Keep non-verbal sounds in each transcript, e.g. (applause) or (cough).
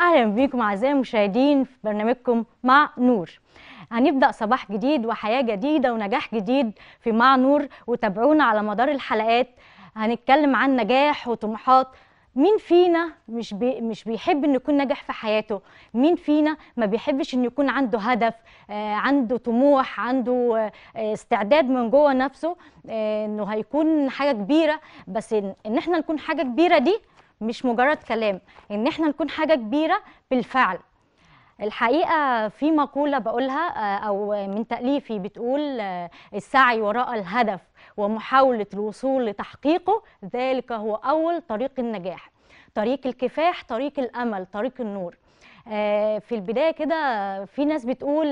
اهلا بيكم اعزائي المشاهدين في برنامجكم مع نور هنبدا صباح جديد وحياه جديده ونجاح جديد في مع نور وتابعونا على مدار الحلقات هنتكلم عن نجاح وطموحات مين فينا مش بي مش بيحب انه يكون ناجح في حياته مين فينا ما بيحبش انه يكون عنده هدف آه عنده طموح عنده آه استعداد من جوه نفسه آه انه هيكون حاجه كبيره بس إن احنا نكون حاجه كبيره دي مش مجرد كلام ان احنا نكون حاجه كبيره بالفعل الحقيقه في مقوله بقولها آه، او من تاليفي بتقول آه، السعي وراء الهدف ومحاوله الوصول لتحقيقه ذلك هو اول طريق النجاح طريق الكفاح طريق الامل طريق النور آه، في البدايه كده في ناس بتقول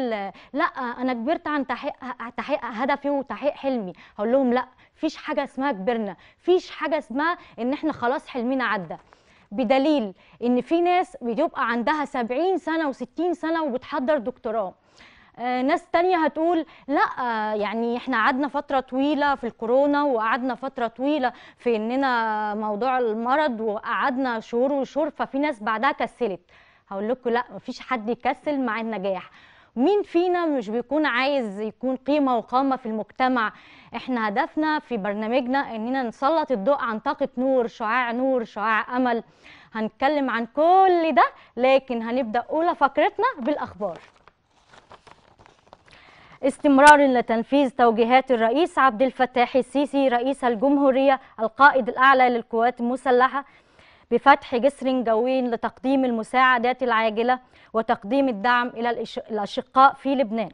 لا انا كبرت عن تحقيق تحقيق هدفي وتحقيق حلمي هقول لهم لا فيش حاجه اسمها كبرنا فيش حاجه اسمها ان احنا خلاص حلمنا عدى بدليل ان في ناس بيبقى عندها 70 سنه و60 سنه وبتحضر دكتوراه آه، ناس تانية هتقول لا يعني احنا قعدنا فترة طويلة في الكورونا وقعدنا فترة طويلة في اننا موضوع المرض وقعدنا شهور وشهور ففي ناس بعدها كسلت هقول لكم لا مفيش حد يكسل مع النجاح مين فينا مش بيكون عايز يكون قيمه وقامه في المجتمع احنا هدفنا في برنامجنا اننا نسلط الضوء عن طاقه نور شعاع نور شعاع امل هنتكلم عن كل ده لكن هنبدا اولى فقرتنا بالاخبار استمرار لتنفيذ توجيهات الرئيس عبد الفتاح السيسي رئيس الجمهوريه القائد الاعلى للقوات المسلحه بفتح جسر جوي لتقديم المساعدات العاجلة وتقديم الدعم إلى الأشقاء في لبنان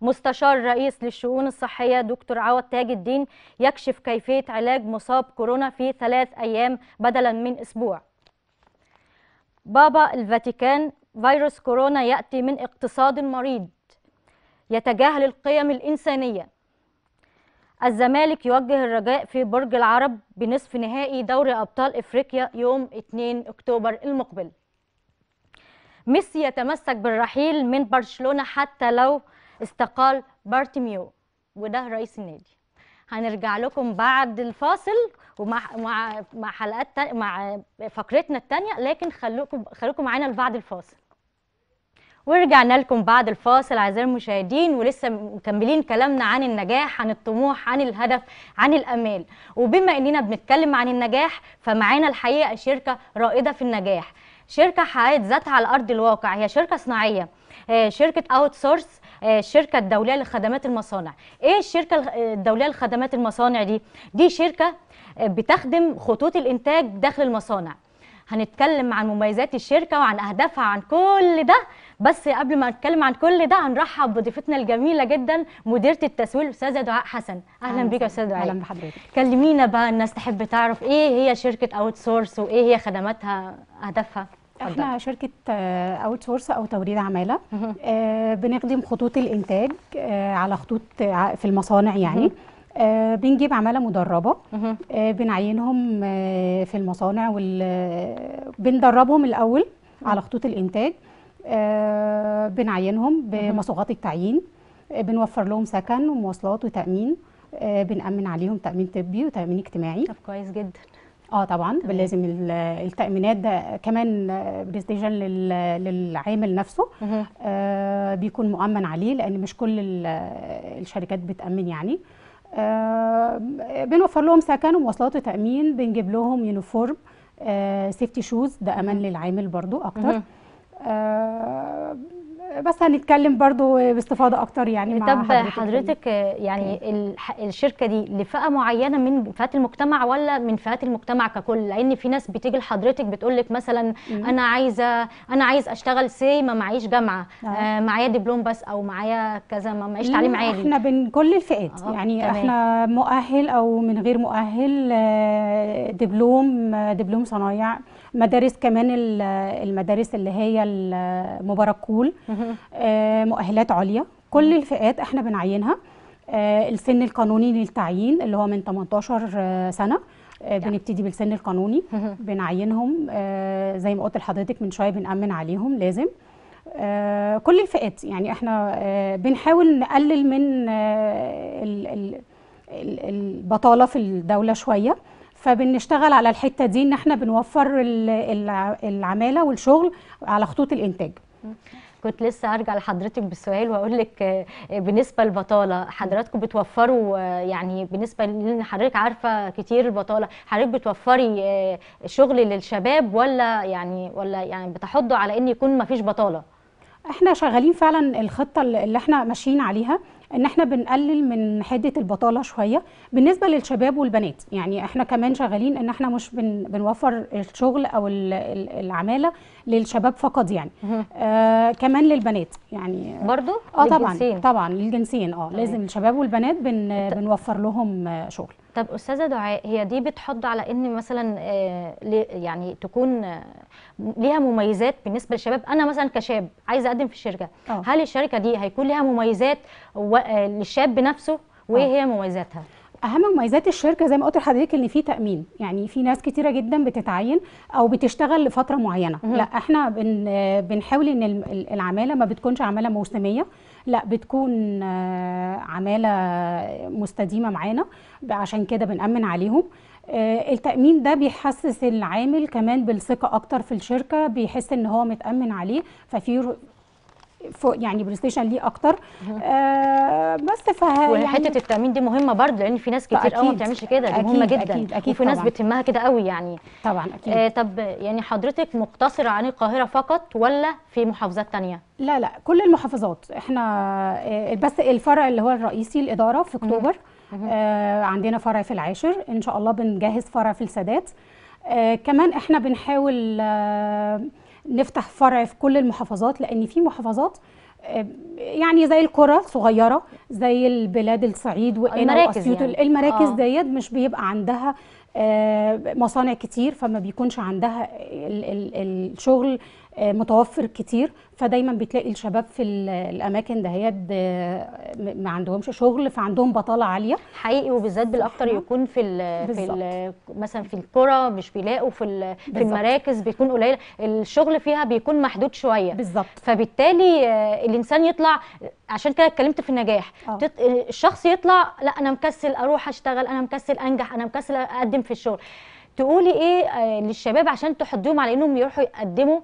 مستشار رئيس للشؤون الصحية دكتور عوض تاج الدين يكشف كيفية علاج مصاب كورونا في ثلاث أيام بدلا من أسبوع بابا الفاتيكان فيروس كورونا يأتي من اقتصاد مريض يتجاهل القيم الإنسانية الزمالك يوجه الرجاء في برج العرب بنصف نهائي دوري أبطال إفريقيا يوم 2 أكتوبر المقبل ميسي يتمسك بالرحيل من برشلونة حتى لو استقال بارتيميو وده رئيس النادي هنرجع لكم بعد الفاصل ومع مع مع حلقات مع فقرتنا الثانيه لكن خلوكم خلوكم معانا لبعد الفاصل ورجعنا لكم بعد الفاصل اعزائي المشاهدين ولسه مكملين كلامنا عن النجاح عن الطموح عن الهدف عن الامال وبما اننا بنتكلم عن النجاح فمعانا الحقيقه شركه رائده في النجاح شركه حققت ذاتها على ارض الواقع هي شركه صناعيه آه، شركه اوت سورس الشركه آه، الدوليه لخدمات المصانع ايه الشركه الدوليه آه، لخدمات المصانع دي دي شركه بتخدم خطوط الانتاج داخل المصانع هنتكلم عن مميزات الشركه وعن اهدافها عن كل ده بس قبل ما نتكلم عن كل ده هنرحب بضيفتنا الجميله جدا مديره التسويق الاستاذه دعاء حسن اهلا بيك يا استاذه دعاء اهلا بحضرتك كلمينا بقى الناس تحب تعرف ايه هي شركه اوت سورس وايه هي خدماتها هدفها احنا شركه اوت آه، سورس او توريد عماله آه بنخدم خطوط الانتاج آه على خطوط آه، في المصانع يعني آه بنجيب عماله مدربه آه بنعينهم آه في المصانع وال... آه، بندربهم الاول على خطوط الانتاج آه، بنعينهم بمصوغات التعيين آه، بنوفر لهم سكن ومواصلات وتامين آه، بنامن عليهم تامين طبي وتامين اجتماعي طب كويس جدا اه طبعا لازم التامينات ده كمان بريستيجن للعامل نفسه آه بيكون مؤمن عليه لان مش كل الشركات بتامن يعني آه بنوفر لهم سكن ومواصلات وتامين بنجيب لهم يونيفورم آه سيفتي شوز ده امان للعامل برضو اكتر مه. آه، بس هنتكلم برضو باستفاضه اكتر يعني مع طب حضرتك, حضرتك يعني الشركه دي لفئه معينه من فئات المجتمع ولا من فئات المجتمع ككل لان في ناس بتيجي لحضرتك بتقول لك مثلا انا عايزه انا عايز اشتغل سي ما معيش جامعه آه. آه معايا دبلوم بس او معايا كذا ما معيش تعليم عالي احنا بين كل الفئات آه. يعني تمام. احنا مؤهل او من غير مؤهل آه، دبلوم آه، دبلوم صنايع مدارس كمان المدارس اللي هي المباركول آه، مؤهلات عليا كل الفئات احنا بنعينها آه، السن القانوني للتعيين اللي هو من 18 آه، سنه بنبتدي بالسن القانوني بنعينهم زي ما قلت لحضرتك من شويه بنأمن عليهم لازم كل الفئات يعني احنا بنحاول نقلل من البطاله في الدوله شويه فبنشتغل على الحته دي ان احنا بنوفر العماله والشغل على خطوط الانتاج كنت لسه هرجع لحضرتك بالسؤال واقول لك آه، بالنسبه للبطاله حضراتكم بتوفروا آه، يعني بالنسبه لان حضرتك عارفه كتير البطاله حضرتك بتوفري آه، شغل للشباب ولا يعني ولا يعني بتحضوا على ان يكون ما فيش بطاله احنا شغالين فعلا الخطه اللي احنا ماشيين عليها ان احنا بنقلل من حده البطاله شويه بالنسبه للشباب والبنات يعني احنا كمان شغالين ان احنا مش بن بنوفر الشغل او العماله للشباب فقط يعني آه كمان للبنات يعني برضو اه طبعا طبعا للجنسين اه لازم الشباب والبنات بن بنوفر لهم شغل طب استاذه دعاء هي دي بتحض على ان مثلا آه، يعني تكون آه، ليها مميزات بالنسبه للشباب انا مثلا كشاب عايزه اقدم في الشركه أوه. هل الشركه دي هيكون ليها مميزات آه، للشاب نفسه وايه هي مميزاتها اهم مميزات الشركه زي ما قلت لحضرتك ان في تامين يعني في ناس كتيره جدا بتتعين او بتشتغل لفتره معينه لا احنا بن بنحاول ان العماله ما بتكونش عماله موسميه لا بتكون آه، عماله مستديمه معانا عشان كده بنامن عليهم آه، التامين ده بيحسس العامل كمان بالثقه اكتر في الشركه بيحس ان هو متامن عليه ففي فوق يعني بلاي ستيشن ليه اكتر آه بس فه يعني وحته يعني التامين دي مهمه برضه لان في ناس كتير قوي ما بتعملش كده دي مهمه جدا اكيد اكيد وفي ناس بتهمها كده قوي يعني طبعا اكيد آه طب يعني حضرتك مقتصره عن القاهره فقط ولا في محافظات ثانيه لا لا كل المحافظات احنا آه بس الفرع اللي هو الرئيسي الاداره في اكتوبر آه عندنا فرع في العاشر ان شاء الله بنجهز فرع في السادات آه كمان احنا بنحاول آه نفتح فرع في كل المحافظات لان في محافظات آه، يعني زي القرى صغيرة زي البلاد الصعيد وقنا واسيوط يعني. المراكز آه. ديت مش بيبقى عندها آه، مصانع كتير فما بيكونش عندها الشغل آه، متوفر كتير فدايما بتلاقي الشباب في الاماكن دهيت آه، ما عندهمش شغل فعندهم بطاله عاليه حقيقي وبالذات بالاكتر يكون في الـ في الـ مثلا في القرى مش بيلاقوا في في المراكز بيكون قليل الشغل فيها بيكون محدود شويه بالظبط فبالتالي آه، الانسان يطلع عشان كده اتكلمت في النجاح آه. الشخص يطلع لا انا مكسل اروح اشتغل انا مكسل انجح انا مكسل اقدم في الشغل تقولي ايه للشباب عشان تحضيهم على انهم يروحوا يقدموا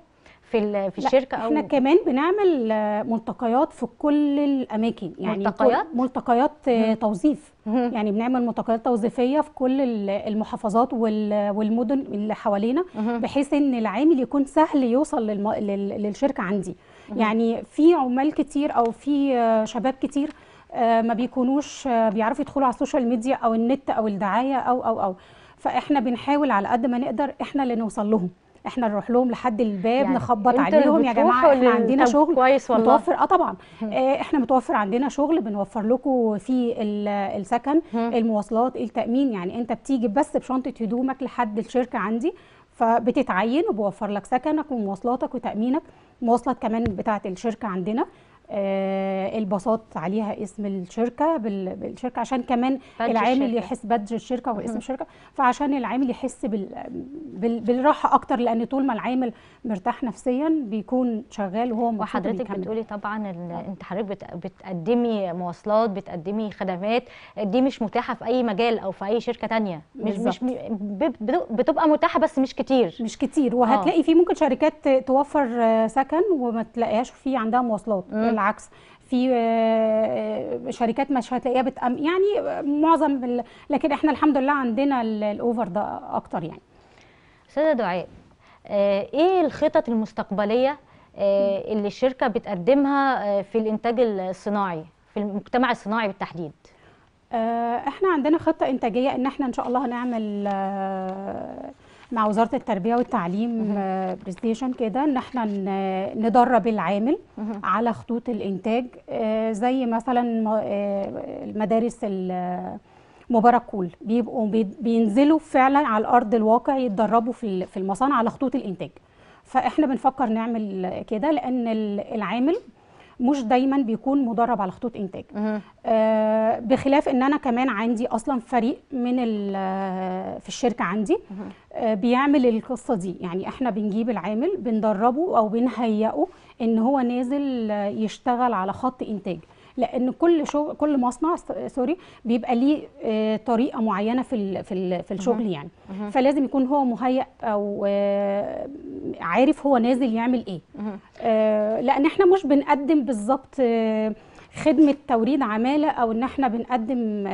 في في الشركه او احنا كمان بنعمل آه، ملتقيات في كل الاماكن يعني ملتقيات ملتقيات آه، توظيف يعني بنعمل ملتقيات توظيفيه في كل المحافظات والمدن اللي حوالينا بحيث ان العامل يكون سهل يوصل للم... للشركه عندي يعني في عمال كتير او في آه، شباب كتير ما بيكونوش بيعرفوا يدخلوا على السوشيال ميديا او النت او الدعايه او او او فاحنا بنحاول على قد ما نقدر احنا اللي نوصل لهم احنا نروح لهم لحد الباب يعني نخبط عليهم يا جماعه احنا عندنا شغل كويس والله. متوفر اه طبعا آه احنا متوفر عندنا شغل بنوفر لكم في السكن المواصلات التامين يعني انت بتيجي بس بشنطه هدومك لحد الشركه عندي فبتتعين وبوفر لك سكنك ومواصلاتك وتامينك مواصلات كمان بتاعه الشركه عندنا آه، الباصات عليها اسم الشركه بالشركه عشان كمان العامل يحس بدج الشركه واسم الشركه فعشان العامل يحس بالراحه اكتر لان طول ما العامل مرتاح نفسيا بيكون شغال وهو وحضرتك بتقولي طبعا انت حضرتك بتقدمي مواصلات بتقدمي خدمات دي مش متاحه في اي مجال او في اي شركه تانية مش مش بتبقى متاحه بس مش كتير مش كتير وهتلاقي آه. في ممكن شركات توفر سكن وما تلاقيهاش في عندها مواصلات العكس في آه، آه، شركات مش هتلاقيها بتأم يعني معظم لكن احنا الحمد لله عندنا الاوفر ده اكتر يعني استاذه دعاء آه، ايه الخطط المستقبليه اللي الشركه بتقدمها في الانتاج الصناعي في المجتمع الصناعي بالتحديد احنا عندنا خطه انتاجيه ان احنا ان شاء الله هنعمل مع وزاره التربيه والتعليم برزنتيشن آه، كده ان احنا ندرب العامل على خطوط الانتاج آه، زي مثلا المدارس آه، مبارك كول بيبقوا بينزلوا فعلا على الارض الواقع يتدربوا في في المصانع على خطوط الانتاج فاحنا بنفكر نعمل كده لان العامل مش دايما بيكون مدرب على خطوط انتاج آه بخلاف ان انا كمان عندي اصلا فريق من في الشركه عندي آه بيعمل القصه دي يعني احنا بنجيب العامل بندربه او بنهيئه ان هو نازل يشتغل على خط انتاج لان كل شغل كل مصنع سوري بيبقى ليه آه، طريقه معينه في في في الشغل يعني فلازم يكون هو مهيئ او آه، عارف هو نازل يعمل ايه آه، لان احنا مش بنقدم بالظبط خدمه توريد عماله او ان احنا بنقدم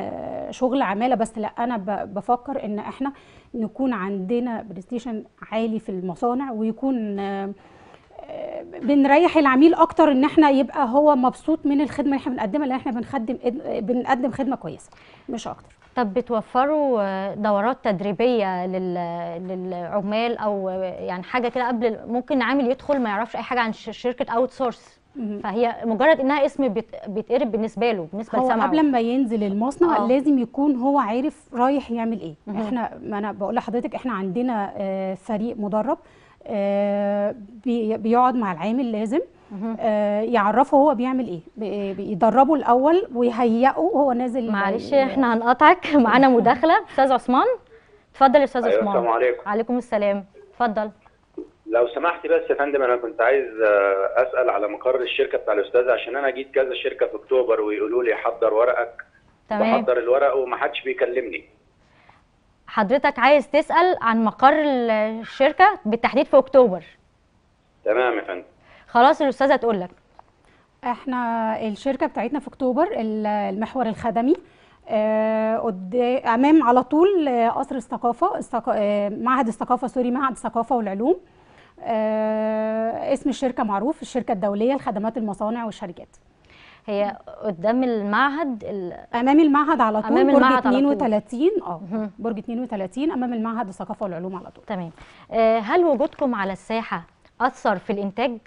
شغل عماله بس لا انا بفكر ان احنا نكون عندنا بلاي عالي في المصانع ويكون بنريح العميل اكتر ان احنا يبقى هو مبسوط من الخدمه اللي احنا بنقدمها لان احنا بنخدم بنقدم خدمه كويسه مش اكتر طب بتوفروا دورات تدريبيه للعمال او يعني حاجه كده قبل ممكن عامل يدخل ما يعرفش اي حاجه عن شركه اوت سورس فهي مجرد انها اسم بيتقرب بالنسبه له بالنسبه لسمعه قبل ما ينزل المصنع أوه. لازم يكون هو عارف رايح يعمل ايه مم. احنا ما انا بقول لحضرتك احنا عندنا آه، فريق مدرب آه، بيقعد مع العامل لازم آه، يعرفه هو بيعمل ايه بيدربه الاول ويهيئه وهو نازل معلش احنا هنقطعك (laughs) معانا مداخله استاذ عثمان اتفضل يا استاذ أيوة عثمان السلام عليكم وعليكم السلام اتفضل لو سمحت بس يا فندم انا كنت عايز آه، اسال على مقر الشركه بتاع الاستاذ عشان انا جيت كذا شركه في اكتوبر ويقولوا لي حضر ورقك تمام بحضر الورق ومحدش بيكلمني حضرتك عايز تسال عن مقر الشركه بالتحديد في اكتوبر تمام يا فندم خلاص الاستاذه تقول لك احنا الشركه بتاعتنا في اكتوبر المحور الخدمي آه، امام على طول آه، قصر الثقافه آه، معهد الثقافه سوري معهد الثقافه والعلوم اسم الشركه معروف الشركه الدوليه لخدمات المصانع والشركات هي قدام المعهد ال... امام المعهد على طول أمام برج المعهد 32 اه برج 32 امام المعهد الثقافه والعلوم على طول تمام آه هل وجودكم على الساحه اثر في الانتاج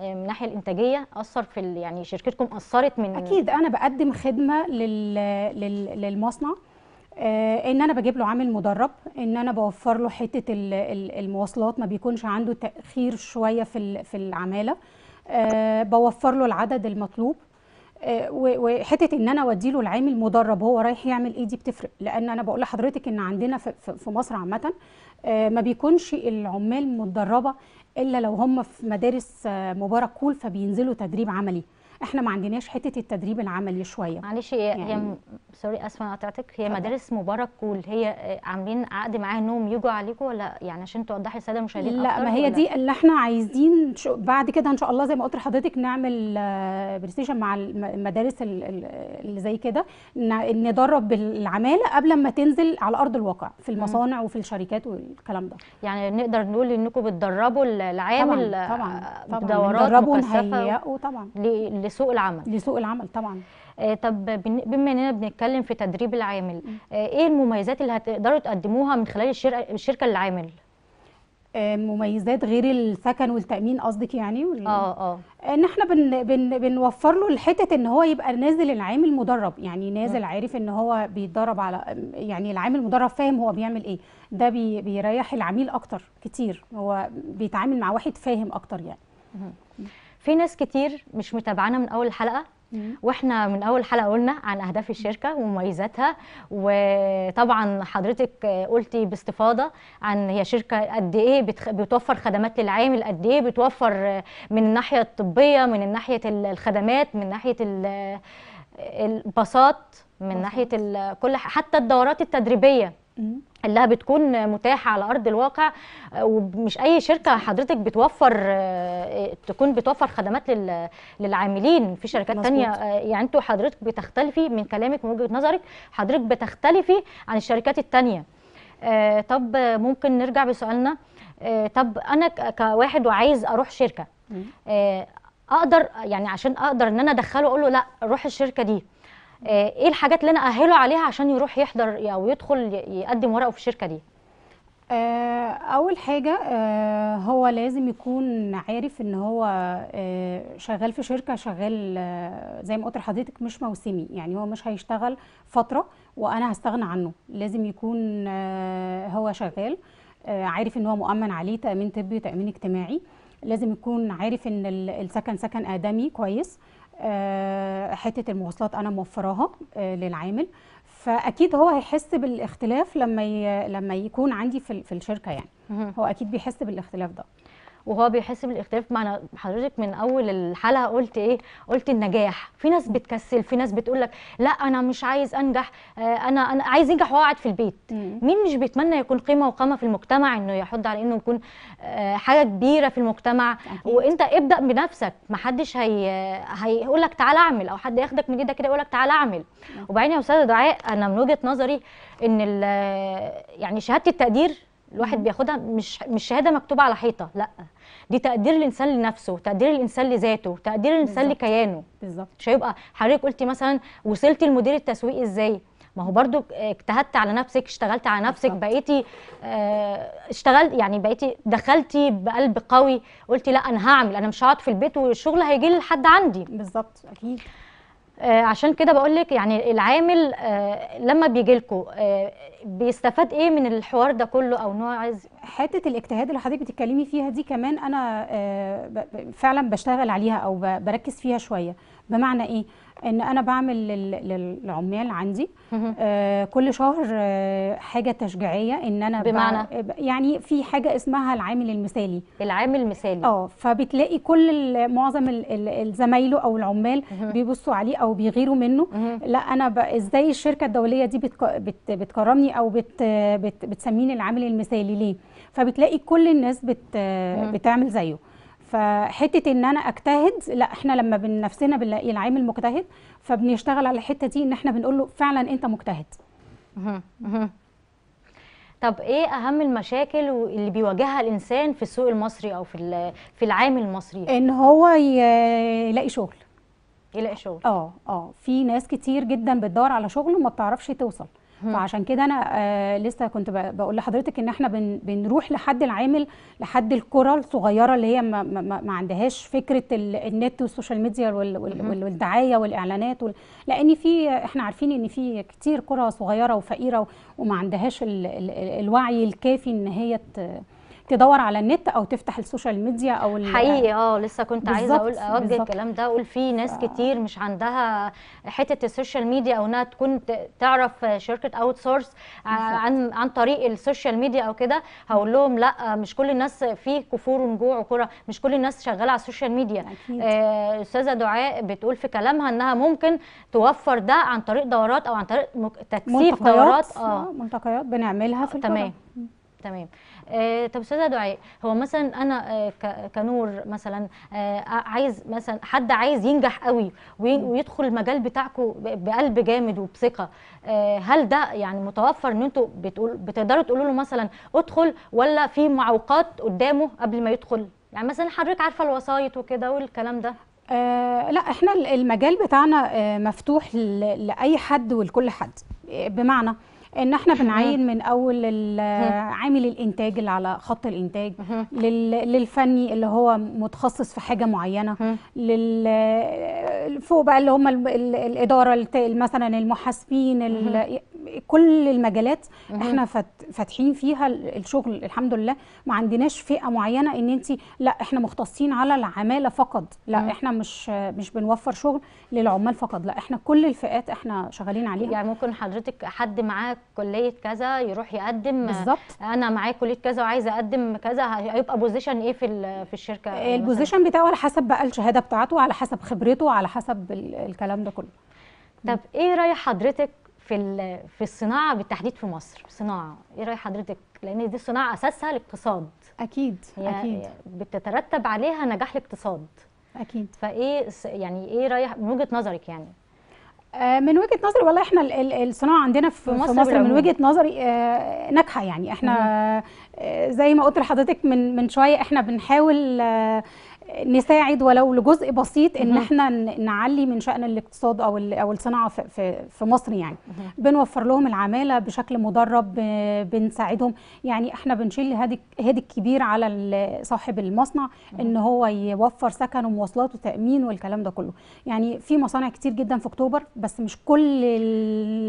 آه، من الناحيه الانتاجيه اثر في يعني شركتكم اثرت من اكيد انا بقدم خدمه لل... لل... للمصنع آه، ان انا بجيب له عامل مدرب ان انا بوفر له حته المواصلات ما بيكونش عنده تاخير شويه في في العماله آه، بوفر له العدد المطلوب آه، وحته ان انا اودي له العامل مدرب هو رايح يعمل ايه دي بتفرق لان انا بقول لحضرتك ان عندنا في مصر عامه آه، ما بيكونش العمال مدربه الا لو هم في مدارس مبارك كول فبينزلوا تدريب عملي احنا ما عندناش حته التدريب العملي شويه معلش هي يعني هي سوري اسفه انا قطعتك هي مدارس مبارك كول هي آه، عاملين عقد معاها انهم يجوا عليكم ولا يعني عشان توضحي للساده المشاهدين لا ما هي دي اللي احنا عايزين بعد كده ان شاء الله زي ما قلت لحضرتك نعمل بريستيشن آه، مع المدارس اللي زي كده ندرب العماله قبل ما تنزل على ارض الواقع في المصانع وفي الشركات والكلام ده يعني نقدر نقول انكم بتدربوا العامل طبعا طبعا, آه، طبعاً بدورات بتدربوا طبعا لسوق العمل لسوق العمل طبعا آه، طب بما اننا بنتكلم في تدريب العامل آه، ايه المميزات اللي هتقدروا تقدموها من خلال الشركه للعامل آه، مميزات غير السكن والتامين قصدك يعني اه اه ان احنا بن... بن... بنوفر له الحته ان هو يبقى نازل العامل مدرب يعني نازل عارف ان هو بيتدرب على يعني العامل مدرب فاهم هو بيعمل ايه ده بي... بيريح العميل اكتر كتير هو بيتعامل مع واحد فاهم اكتر يعني في ناس كتير مش متابعانا من اول الحلقه واحنا من اول حلقه قلنا عن اهداف الشركه ومميزاتها وطبعا حضرتك قلتي باستفاضه عن هي شركه قد ايه بتوفر خدمات للعامل قد ايه بتوفر من الناحيه الطبيه من ناحيه الخدمات من ناحيه الباصات من ناحيه كل حتى الدورات التدريبيه اللي بتكون متاحه على ارض الواقع آه، ومش اي شركه حضرتك بتوفر آه، آه، تكون بتوفر خدمات للعاملين في شركات مزبوط. تانية يعني انتوا حضرتك بتختلفي من كلامك من وجهه نظرك حضرتك بتختلفي عن الشركات التانية طب ممكن نرجع بسؤالنا طب انا كواحد وعايز اروح شركه اقدر يعني عشان اقدر ان انا ادخله اقول له لا روح الشركه دي آه، ايه الحاجات اللي انا اهله عليها عشان يروح يحضر او يدخل يقدم ورقه في الشركه دي آه، اول حاجه آه، هو لازم يكون عارف ان هو شغال في شركه شغال زي ما قلت لحضرتك مش موسمي يعني هو مش هيشتغل فتره وانا هستغنى عنه لازم يكون هو شغال عارف ان هو مؤمن عليه تامين طبي وتامين اجتماعي لازم يكون عارف ان السكن سكن ادمي كويس آه، حته المواصلات انا موفراها آه، للعامل فاكيد هو هيحس بالاختلاف لما لما يكون عندي في الشركه يعني هو اكيد بيحس بالاختلاف ده وهو بيحس بالاختلاف معنا حضرتك من اول الحلقه قلت ايه قلت النجاح في ناس بتكسل في ناس بتقول لك لا انا مش عايز انجح آه، انا انا عايز انجح وهو قاعد في البيت مين مش بيتمنى يكون قيمه وقامه في المجتمع انه يحض على انه يكون آه، حاجه كبيره في المجتمع أكيد. وانت ابدا بنفسك ما حدش هي هيقول لك تعالى اعمل او حد ياخدك من ايدك كده يقول لك تعالى اعمل وبعدين يا استاذه دعاء انا من وجهه نظري ان يعني شهاده التقدير الواحد بياخدها مش مش شهاده مكتوبه على حيطه لا دي تقدير الانسان لنفسه تقدير الانسان لذاته تقدير الانسان بالزبط. لكيانه بالظبط مش هيبقى حضرتك قلتي مثلا وصلتي لمدير التسويق ازاي ما هو برضو اجتهدت على نفسك اشتغلت على نفسك بالزبط. بقيتي آه، اشتغلت يعني بقيتي دخلتي بقلب قوي قلتي لا انا هعمل انا مش هقعد في البيت والشغل هيجي لحد عندي بالظبط اكيد آه، عشان كده بقول لك يعني العامل آه، لما بيجي لكم آه، بيستفاد ايه من الحوار ده كله او نوع عايز حته الاجتهاد اللي حضرتك بتتكلمي فيها دي كمان انا فعلا بشتغل عليها او بركز فيها شويه بمعنى ايه ان انا بعمل للعمال عندي آه، كل شهر آه، حاجه تشجيعيه ان انا بمعنى يعني في حاجه اسمها العامل المثالي العامل المثالي اه فبتلاقي كل معظم زمايله او العمال بيبصوا عليه او بيغيروا منه لا انا ازاي الشركه الدوليه دي بتكرمني او بت... بت... بتسميني العامل المثالي ليه فبتلاقي كل الناس بت... بتعمل زيه فحته ان انا اجتهد لا احنا لما بنفسنا بنلاقي العامل مجتهد فبنشتغل على الحته دي ان احنا بنقول له فعلا انت مجتهد طب ايه اهم المشاكل اللي بيواجهها الانسان في السوق المصري او في في العامل المصري ان هو يلاقي شغل يلاقي شغل اه اه في ناس كتير جدا بتدور على شغل وما بتعرفش توصل فعشان كده انا آه لسه كنت بقول لحضرتك ان احنا بن بنروح لحد العامل لحد الكره الصغيره اللي هي ما, ما, ما عندهاش فكره النت والسوشيال ميديا وال وال والدعايه والاعلانات وال لان في احنا عارفين ان في كتير قرى صغيره وفقيره وما عندهاش ال ال الوعي الكافي ان هي تدور على النت او تفتح السوشيال ميديا او حقيقي اه لسه كنت عايزه اقول آه، اوجه الكلام ده اقول في ناس آه. كتير مش عندها حته السوشيال ميديا او انها تكون تعرف شركه اوت آه، سورس عن عن طريق السوشيال ميديا او كده هقول لهم لا مش كل الناس في كفور ونجوع وكره مش كل الناس شغاله على السوشيال ميديا استاذه آه دعاء بتقول في كلامها انها ممكن توفر ده عن طريق دورات او عن طريق تكثيف دورات اه منتقيات بنعملها في تمام تمام آه، طب استاذه دعاء هو مثلا انا آه، كنور مثلا آه، عايز مثلا حد عايز ينجح قوي ويدخل المجال بتاعكم بقلب جامد وبثقه هل ده يعني متوفر ان انتوا بتقول بتقدروا تقولوا له مثلا ادخل ولا في معوقات قدامه قبل ما يدخل يعني مثلا حضرتك عارفه الوسايط وكده والكلام ده آه لا احنا المجال بتاعنا آه مفتوح لاي حد ولكل حد بمعنى ان احنا بنعين من اول عامل الانتاج اللي على خط الانتاج للفني اللي هو متخصص في حاجه معينه لل فوق بقى اللي هم الاداره مثلا المحاسبين كل المجالات احنا فاتحين فيها الشغل الحمد لله ما عندناش فئه معينه ان انت لا احنا مختصين على العماله فقط لا احنا مش مش بنوفر شغل للعمال فقط لا احنا كل الفئات احنا شغالين عليها يعني ممكن حضرتك حد معاه كليه كذا يروح يقدم بالظبط انا معايا كليه كذا وعايزه اقدم كذا هيبقى بوزيشن ايه في في الشركه البوزيشن بتاعه على حسب بقى الشهاده بتاعته على حسب خبرته على حسب الكلام ده كله طب ايه راي حضرتك في في الصناعه بالتحديد في مصر صناعه ايه راي حضرتك لان دي الصناعه اساسها الاقتصاد اكيد اكيد بتترتب عليها نجاح الاقتصاد اكيد فايه يعني ايه رايح من وجهه نظرك يعني آه، من وجهه نظري والله احنا الصناعه عندنا في مصر, في مصر من وجهه نظري آه، ناجحه يعني احنا آه، زي ما قلت لحضرتك من من شويه احنا بنحاول نساعد ولو لجزء بسيط ان احنا نعلي من شان الاقتصاد او او الصناعه في في مصر يعني بنوفر لهم العماله بشكل مدرب بنساعدهم يعني احنا بنشيل هاد الكبير على صاحب المصنع ان هو يوفر سكن ومواصلات وتامين والكلام ده كله يعني في مصانع كتير جدا في اكتوبر بس مش كل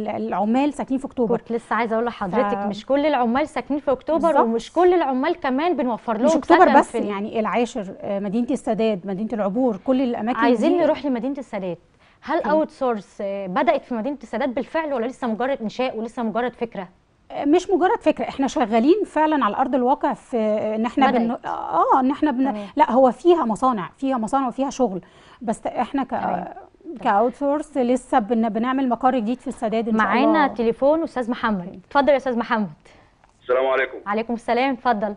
العمال ساكنين في اكتوبر كنت لسه عايزه اقول لحضرتك ف... مش كل العمال ساكنين في اكتوبر بالزبط. ومش كل العمال كمان بنوفر لهم مش اكتوبر بس في... يعني العاشر آه، مدينه السادات مدينه العبور كل الاماكن عايزين نروح لمدينه السادات هل اوت سورس آه، بدات في مدينه السادات بالفعل ولا لسه مجرد انشاء ولسه مجرد فكره آه، مش مجرد فكره احنا شغالين فعلا على ارض الواقع في ان احنا بن... اه ان احنا بن... آه، لا هو فيها مصانع فيها مصانع وفيها شغل بس احنا ك كاوت سورس لسه بن... بنعمل مقر جديد في السادات ان معانا تليفون استاذ محمد اتفضل يا استاذ محمد السلام عليكم عليكم السلام اتفضل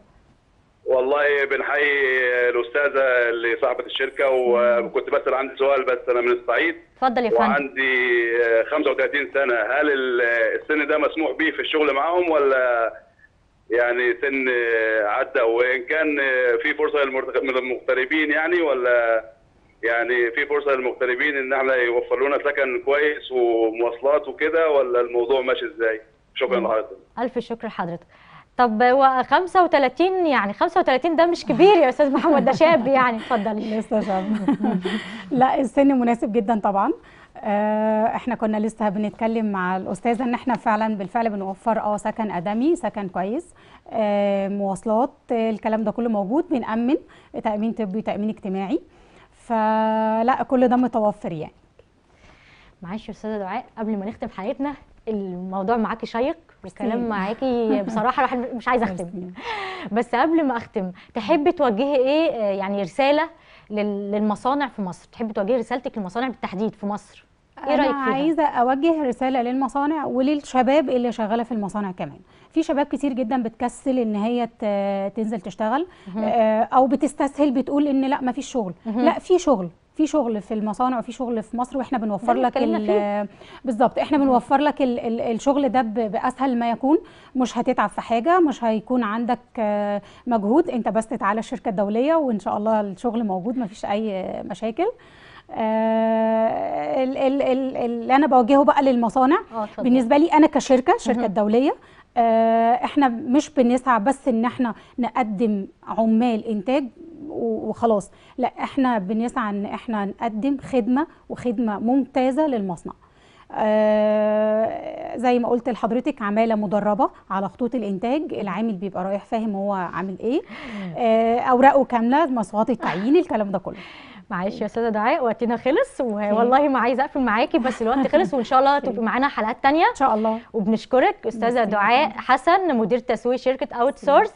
والله بنحيي الاستاذه اللي صاحبه الشركه وكنت بسال عندي سؤال بس انا من الصعيد اتفضل يا فندم وعندي 35 آه، سنه هل السن ده مسموح بيه في الشغل معاهم ولا يعني سن آه، عدى وان كان آه، في فرصه للمغتربين يعني ولا يعني في فرصه للمغتربين ان احنا يوفر لنا سكن كويس ومواصلات وكده ولا الموضوع ماشي ازاي؟ شكرا لحضرتك. الف شكر لحضرتك. طب هو 35 يعني 35 ده مش كبير يا استاذ محمد ده شاب يعني اتفضلي (laughs) لسه شاب (laughs) لا السن مناسب جدا طبعا آه، احنا كنا لسه بنتكلم مع الاستاذه ان احنا فعلا بالفعل بنوفر اه سكن ادمي سكن كويس آه، مواصلات آه، الكلام ده كله موجود بنامن تامين طبي تامين اجتماعي فلا كل ده متوفر يعني معلش يا استاذه دعاء قبل ما نختم حياتنا الموضوع معاكي شيق والكلام معاكي بصراحه الواحد مش عايزه (laughs) اختم بس قبل ما اختم تحبي توجهي ايه آه، يعني رساله للمصانع في مصر تحبي توجهي رسالتك للمصانع بالتحديد في مصر ايه رايك فيها؟ عايزه اوجه رساله للمصانع وللشباب اللي شغاله في المصانع كمان في شباب كتير جدا بتكسل ان هي تنزل تشتغل آه، او بتستسهل بتقول ان لا ما فيش شغل لا في شغل في شغل في المصانع وفي شغل في مصر واحنا بنوفر لك بالظبط احنا بنوفر لك الـ الـ الشغل ده باسهل ما يكون مش هتتعب في حاجه مش هيكون عندك آه، مجهود انت بس تعالى الشركه الدوليه وان شاء الله الشغل موجود ما فيش اي مشاكل آه اللي انا بوجهه بقى للمصانع آه، بالنسبه لي انا كشركه الشركه الدوليه آه احنا مش بنسعى بس ان احنا نقدم عمال انتاج وخلاص لا احنا بنسعى ان احنا نقدم خدمه وخدمه ممتازه للمصنع آه زي ما قلت لحضرتك عماله مدربه على خطوط الانتاج العامل بيبقى رايح فاهم هو عامل ايه آه اوراقه كامله مصوات التعيين الكلام ده كله معلش يا استاذه دعاء وقتنا خلص والله ما عايزه اقفل معاكي بس الوقت (laughs) خلص وان شاء الله تبقي معانا حلقات ثانيه ان شاء الله وبنشكرك استاذه دعاء حسن مدير تسويق شركه اوت سورس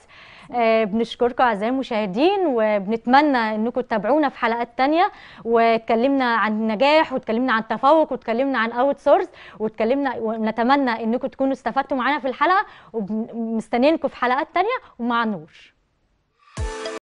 آه، بنشكركم اعزائي المشاهدين وبنتمنى انكم تتابعونا في حلقات تانية واتكلمنا عن النجاح واتكلمنا عن التفوق واتكلمنا عن اوت سورس واتكلمنا ونتمنى انكم تكونوا استفدتوا معانا في الحلقه ومستنيينكم في حلقات تانية ومع نور